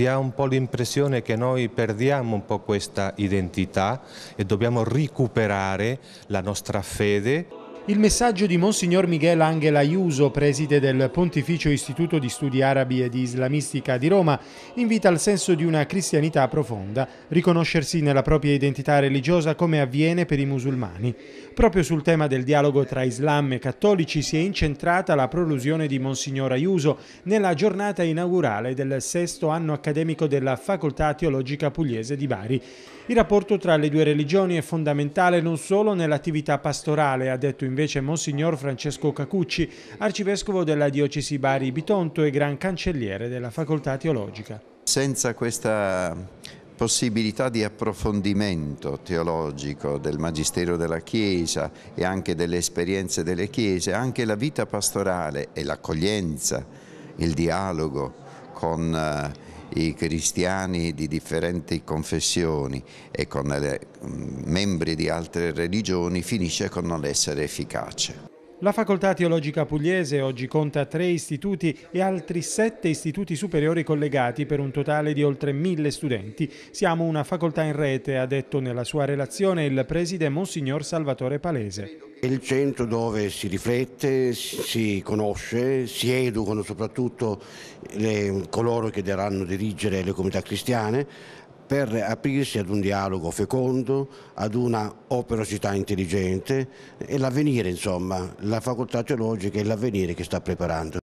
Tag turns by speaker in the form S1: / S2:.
S1: si ha un po' l'impressione che noi perdiamo un po' questa identità e dobbiamo recuperare la nostra fede.
S2: Il messaggio di Monsignor Miguel Angel Ayuso, preside del Pontificio Istituto di Studi Arabi e di Islamistica di Roma, invita al senso di una cristianità profonda, riconoscersi nella propria identità religiosa come avviene per i musulmani. Proprio sul tema del dialogo tra Islam e cattolici si è incentrata la prolusione di Monsignor Ayuso nella giornata inaugurale del sesto anno accademico della Facoltà Teologica Pugliese di Bari. Il rapporto tra le due religioni è fondamentale non solo nell'attività pastorale, ha detto in invece Monsignor Francesco Cacucci, arcivescovo della diocesi Bari Bitonto e gran cancelliere della facoltà teologica.
S3: Senza questa possibilità di approfondimento teologico del Magistero della Chiesa e anche delle esperienze delle Chiese, anche la vita pastorale e l'accoglienza, il dialogo con eh, i cristiani di differenti confessioni e con le, mm, membri di altre religioni finisce con non essere efficace.
S2: La facoltà teologica pugliese oggi conta tre istituti e altri sette istituti superiori collegati per un totale di oltre mille studenti. Siamo una facoltà in rete, ha detto nella sua relazione il preside Monsignor Salvatore Palese.
S4: È il centro dove si riflette, si conosce, si educano soprattutto le, coloro che dovranno dirigere le comunità cristiane per aprirsi ad un dialogo fecondo, ad una operosità intelligente e l'avvenire, insomma, la facoltà teologica è l'avvenire che sta preparando.